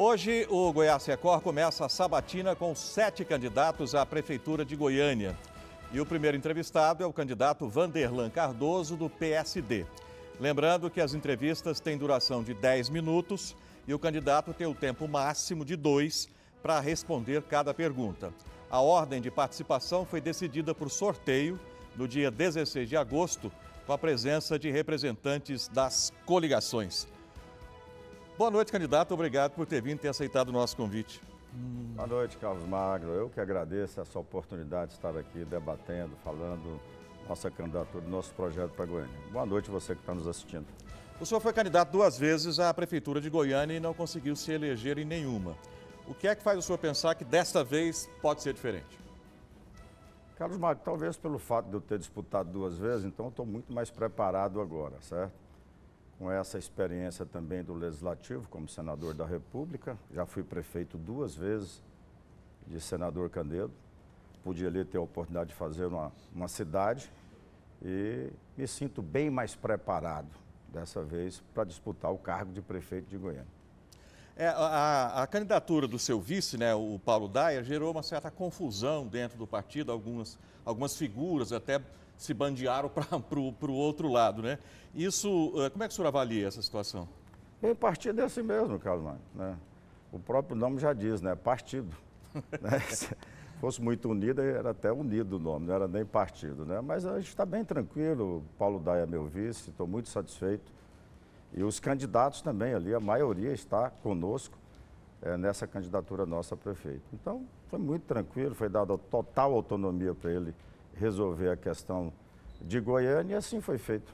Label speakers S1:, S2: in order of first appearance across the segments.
S1: Hoje, o Goiás Record começa a sabatina com sete candidatos à Prefeitura de Goiânia. E o primeiro entrevistado é o candidato Vanderlan Cardoso, do PSD. Lembrando que as entrevistas têm duração de 10 minutos e o candidato tem o tempo máximo de dois para responder cada pergunta. A ordem de participação foi decidida por sorteio no dia 16 de agosto, com a presença de representantes das coligações. Boa noite, candidato. Obrigado por ter vindo e ter
S2: aceitado o nosso convite. Hum. Boa noite, Carlos Magro. Eu que agradeço essa oportunidade de estar aqui debatendo, falando nossa candidatura, nosso projeto para Goiânia. Boa noite você que está nos assistindo.
S1: O senhor foi candidato duas vezes à Prefeitura de Goiânia e não conseguiu se eleger em nenhuma. O que é que faz o senhor pensar que desta vez pode ser diferente?
S2: Carlos Magro, talvez pelo fato de eu ter disputado duas vezes, então eu estou muito mais preparado agora, certo? com essa experiência também do Legislativo, como senador da República. Já fui prefeito duas vezes de senador Canedo. Pude ali ter a oportunidade de fazer uma, uma cidade e me sinto bem mais preparado dessa vez para disputar o cargo de prefeito de Goiânia.
S1: É, a, a, candidatura do seu vice, né, o Paulo Daia, gerou uma certa confusão dentro do partido, algumas, algumas figuras até se bandearam para o outro lado. Né? Isso, eh, como é que o senhor avalia essa situação?
S2: O partido é assim mesmo, Carlos né? O próprio nome já diz, né? Partido. né? Se fosse muito unido, era até unido o nome, não era nem partido. Né? Mas a gente está bem tranquilo, Paulo Daia é meu vice, estou muito satisfeito e os candidatos também ali, a maioria está conosco é, nessa candidatura nossa a prefeito. Então, foi muito tranquilo, foi dada total autonomia para ele resolver a questão de Goiânia e assim foi feito.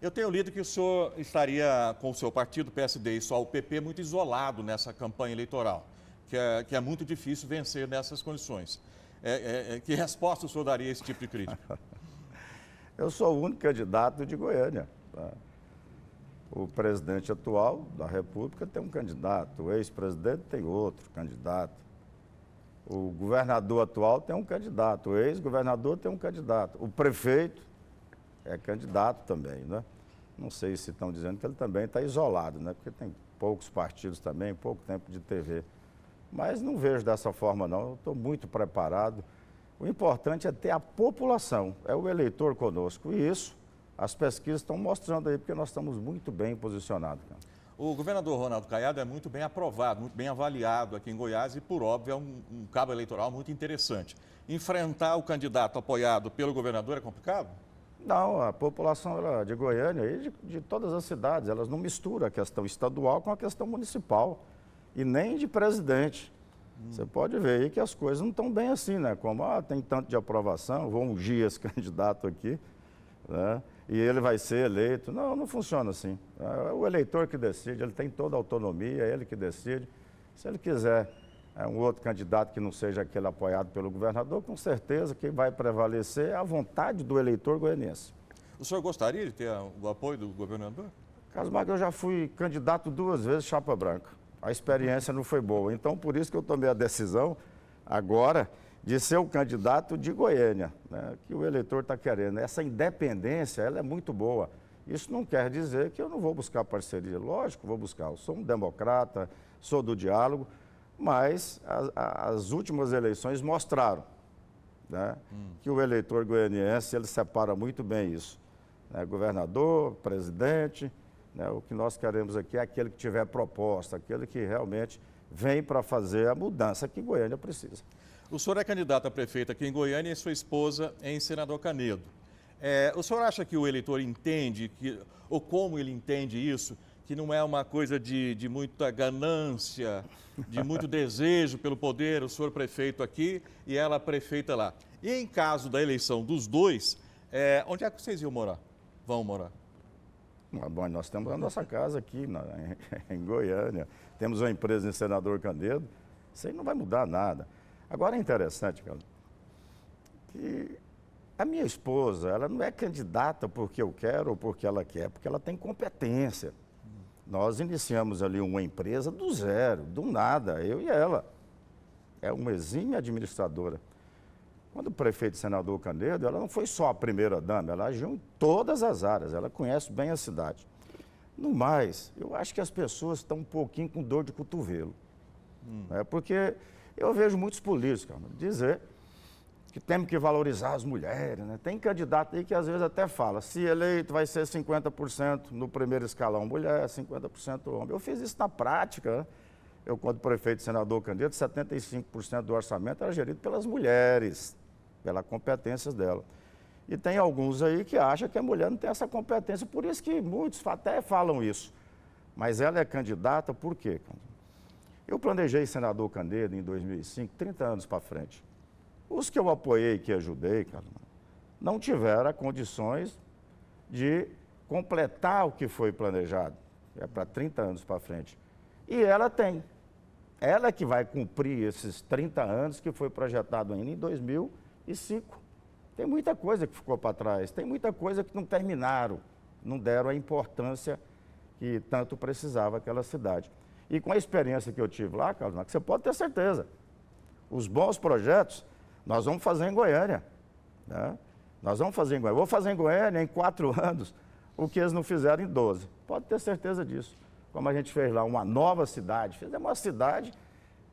S2: Eu tenho
S1: lido que o senhor estaria com o seu partido, PSD e só o PP, muito isolado nessa campanha eleitoral, que é, que é muito difícil vencer nessas condições. É, é, é que resposta o senhor daria a esse tipo de crítica?
S2: Eu sou o único candidato de Goiânia. Tá? o presidente atual da República tem um candidato, o ex-presidente tem outro candidato, o governador atual tem um candidato, o ex-governador tem um candidato, o prefeito é candidato também, né? Não sei se estão dizendo que ele também está isolado, né? Porque tem poucos partidos também, pouco tempo de TV. Mas não vejo dessa forma, não. Eu estou muito preparado. O importante é ter a população, é o eleitor conosco. E isso as pesquisas estão mostrando aí, porque nós estamos muito bem posicionados.
S1: O governador Ronaldo Caiado é muito bem aprovado, muito bem avaliado aqui em Goiás e, por óbvio, é um, um cabo eleitoral muito interessante. Enfrentar o candidato apoiado pelo governador é complicado?
S2: Não, a população de Goiânia e de, de, todas as cidades, elas não misturam a questão estadual com a questão municipal e nem de presidente. Hum. Você pode ver aí que as coisas não estão bem assim, né? Como ah, tem tanto de aprovação, vou ungir esse candidato aqui né? e ele vai ser eleito. Não, não funciona assim. É o eleitor que decide, ele tem toda a autonomia, é ele que decide. Se ele quiser é um outro candidato que não seja aquele apoiado pelo governador, com certeza que vai prevalecer a vontade do eleitor goianiense.
S1: O senhor gostaria de ter uh, o apoio do governador?
S2: Caso mais, eu já fui candidato duas vezes chapa branca. A experiência não foi boa. Então, por isso que eu tomei a decisão agora de ser o candidato de Goiânia, né, que o eleitor está querendo. Essa independência, ela é muito boa. Isso não quer dizer que eu não vou buscar parceria. Lógico, vou buscar. Eu sou um democrata, sou do diálogo, mas as últimas eleições mostraram né, hum. que o eleitor goianiense ele separa muito bem isso. Né, governador, presidente, né, o que nós queremos aqui é aquele que tiver proposta, aquele que realmente vem para fazer a mudança que Goiânia precisa.
S1: O senhor é candidato a prefeito aqui em Goiânia e sua esposa é em Senador Canedo. É, o senhor acha que o eleitor entende, que, ou como ele entende isso, que não é uma coisa de, de muita ganância, de muito desejo pelo poder, o senhor prefeito aqui e ela prefeita lá. E em caso da eleição dos dois, é, onde é que vocês iam morar? Vão morar?
S2: Bom, nós temos a nossa casa aqui na, em, em Goiânia, temos uma empresa em Senador Canedo, isso aí não vai mudar nada. Agora é interessante, que a minha esposa, ela não é candidata porque eu quero ou porque ela quer, porque ela tem competência. Nós iniciamos ali uma empresa do zero, do nada, eu e ela. É uma exímia administradora. Quando o prefeito senador Canedo, ela não foi só a primeira dama, ela agiu em todas as áreas, ela conhece bem a cidade. No mais, eu acho que as pessoas estão um pouquinho com dor de cotovelo. Hum. Né? Porque eu vejo muitos políticos cara, dizer que temos que valorizar as mulheres. Né? Tem candidato aí que às vezes até fala, se eleito vai ser 50% no primeiro escalão mulher, 50% homem. Eu fiz isso na prática. Né? Eu, quando prefeito, senador, candidato, 75% do orçamento era gerido pelas mulheres, pela competência dela. E tem alguns aí que acham que a mulher não tem essa competência, por isso que muitos até falam isso. Mas ela é candidata por quê? Eu planejei senador Candedo em 2005, 30 anos para frente. Os que eu apoiei, que ajudei, cara, não tiveram condições de completar o que foi planejado. É para 30 anos para frente. E ela tem. Ela é que vai cumprir esses 30 anos que foi projetado ainda em 2005. Tem muita coisa que ficou para trás, tem muita coisa que não terminaram, não deram a importância que tanto precisava aquela cidade. E com a experiência que eu tive lá, Carlos, você pode ter certeza. Os bons projetos nós vamos fazer em Goiânia. Né? Nós vamos fazer em Goiânia. Vou fazer em Goiânia em quatro anos o que eles não fizeram em 12. Pode ter certeza disso. Como a gente fez lá uma nova cidade, fizemos uma cidade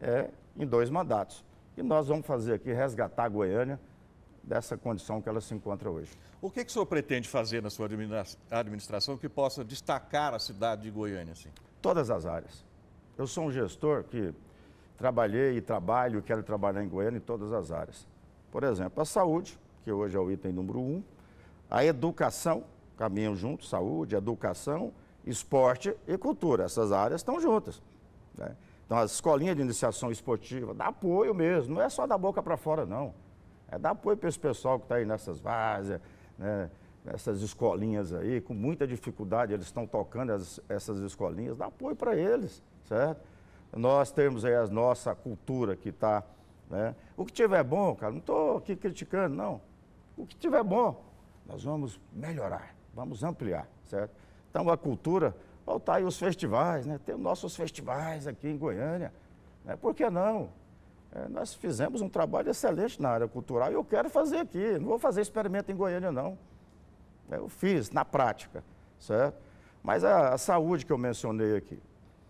S2: é, em dois mandatos. E nós vamos fazer aqui, resgatar a Goiânia dessa condição que ela se encontra hoje.
S1: O que, que o senhor pretende fazer na sua administração que possa destacar a cidade de Goiânia? Assim?
S2: Todas as áreas. Eu sou um gestor que trabalhei e trabalho, quero trabalhar em Goiânia em todas as áreas. Por exemplo, a saúde, que hoje é o item número um, a educação, caminham juntos, saúde, educação, esporte e cultura. Essas áreas estão juntas. Né? Então, as escolinhas de iniciação esportiva, dá apoio mesmo, não é só da boca para fora, não. É dar apoio para esse pessoal que está aí nessas várzeas, né? escolinhas aí, com muita dificuldade, eles estão tocando as, essas escolinhas, dá apoio para eles certo? Nós temos aí a nossa cultura que está, né? O que tiver bom, cara, não estou aqui criticando, não. O que tiver bom, nós vamos melhorar, vamos ampliar, certo? Então a cultura, voltar tá aí os festivais, né? Tem nossos festivais aqui em Goiânia, né? Por que não? É, nós fizemos um trabalho excelente na área cultural e eu quero fazer aqui. Não vou fazer experimento em Goiânia, não. É, eu fiz na prática, certo? Mas a, a saúde que eu mencionei aqui,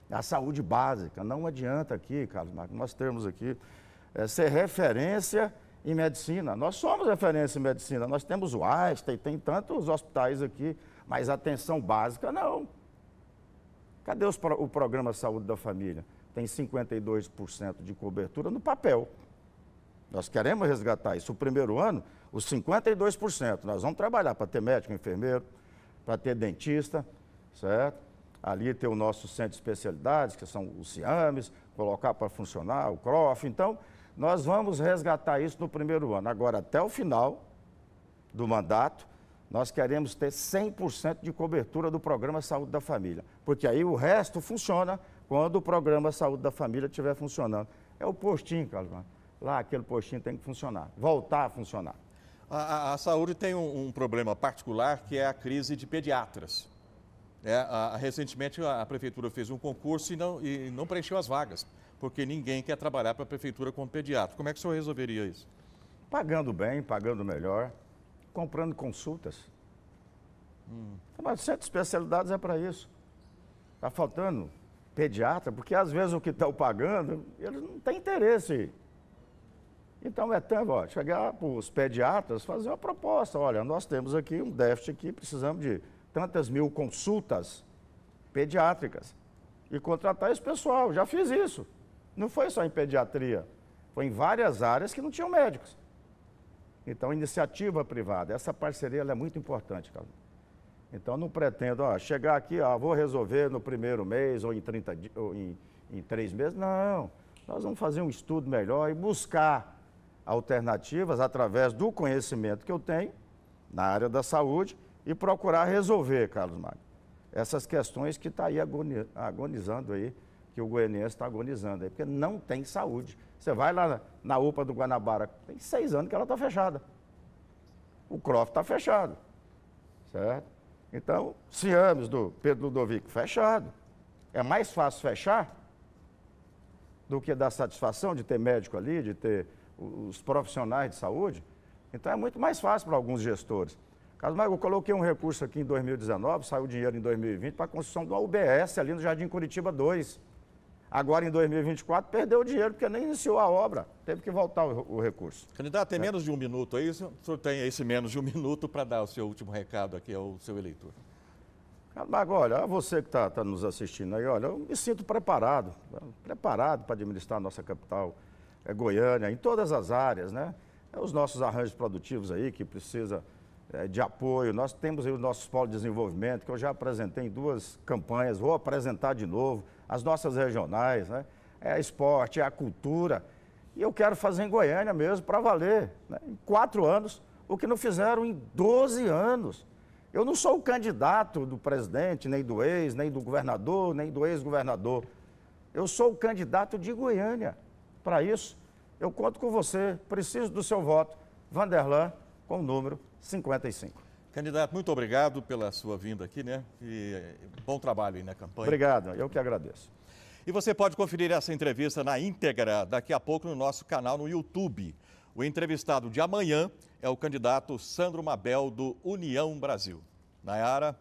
S2: a saúde básica. Não adianta aqui, Carlos Marcos, nós temos aqui é, ser referência em medicina. Nós somos referência em medicina, nós temos o Einstein, tem tantos hospitais aqui, mas atenção básica não. Cadê os, o programa Saúde da Família? Tem 52% de cobertura no papel. Nós queremos resgatar isso. O primeiro ano, os 52%. Nós vamos trabalhar para ter médico, enfermeiro, para ter dentista, certo? ali ter o nosso centro de especialidades, que são os CIAMES, colocar para funcionar o CROF. Então, nós vamos resgatar isso no primeiro ano. Agora, até o final do mandato, nós queremos ter 100% de cobertura do programa Saúde da Família, porque aí o resto funciona quando o programa Saúde da Família estiver funcionando. É o postinho, Carlos Lá, aquele postinho tem que funcionar, voltar a funcionar.
S1: A, a, a saúde tem um, um problema particular, que é a crise de pediatras. É, a, recentemente a, prefeitura fez um concurso e não, e não preencheu as vagas, porque ninguém quer trabalhar para a prefeitura como pediatra. Como é que o senhor resolveria isso?
S2: Pagando bem, pagando melhor, comprando consultas. Hum. Mas centro especialidades é para isso. Está faltando pediatra, porque às vezes o que estão pagando, eles não têm interesse. Então é tempo, ó, chegar para os pediatras, fazer uma proposta. Olha, nós temos aqui um déficit aqui, precisamos de tantas mil consultas pediátricas e contratar esse pessoal. Já fiz isso. Não foi só em pediatria, foi em várias áreas que não tinham médicos. Então, iniciativa privada, essa parceria é muito importante, Carlos. Então, não pretendo ó, chegar aqui, ó, vou resolver no primeiro mês ou em, 30, ou em, em três meses. Não, nós vamos fazer um estudo melhor e buscar alternativas através do conhecimento que eu tenho na área da saúde e procurar resolver, Carlos Magno, essas questões que está aí agonizando aí, que o goianiense está agonizando aí, porque não tem saúde. Você vai lá na UPA do Guanabara, tem seis anos que ela está fechada. O CROF está fechado, certo? Então, Ciames do Pedro Ludovico, fechado. É mais fácil fechar do que dar satisfação de ter médico ali, de ter os profissionais de saúde. Então, é muito mais fácil para alguns gestores. Casmago, eu coloquei um recurso aqui em 2019, saiu dinheiro em 2020 para a construção de uma UBS ali no Jardim Curitiba 2. Agora, em 2024, perdeu o dinheiro porque nem iniciou a obra. Teve que voltar o, o recurso. Candidato, tem é. menos de um minuto aí? O
S1: senhor tem esse menos de um minuto para dar o seu último recado aqui ao seu eleitor.
S2: Camargo, olha, você que está tá nos assistindo aí, olha, eu me sinto preparado, né? preparado para administrar a nossa capital é, Goiânia, em todas as áreas, né? É os nossos arranjos produtivos aí que precisa eh, de apoio. Nós temos aí o nosso polo de desenvolvimento, que eu já apresentei em duas campanhas, vou apresentar de novo, as nossas regionais, né? É esporte, é a cultura. E eu quero fazer em Goiânia mesmo, para valer. Né? Em quatro anos, o que não fizeram em 12 anos. Eu não sou o candidato do presidente, nem do ex, nem do governador, nem do ex-governador. Eu sou o candidato de Goiânia. Para isso, eu conto com você, preciso do seu voto. Vanderlan com o número 55. Candidato, muito obrigado pela sua vinda aqui, né? E
S1: eh, bom trabalho aí na campanha. Obrigado,
S2: eu que agradeço.
S1: E você pode conferir essa entrevista na íntegra daqui a pouco no nosso canal no YouTube. O entrevistado de amanhã é o candidato Sandro Mabel, do União Brasil. Nayara.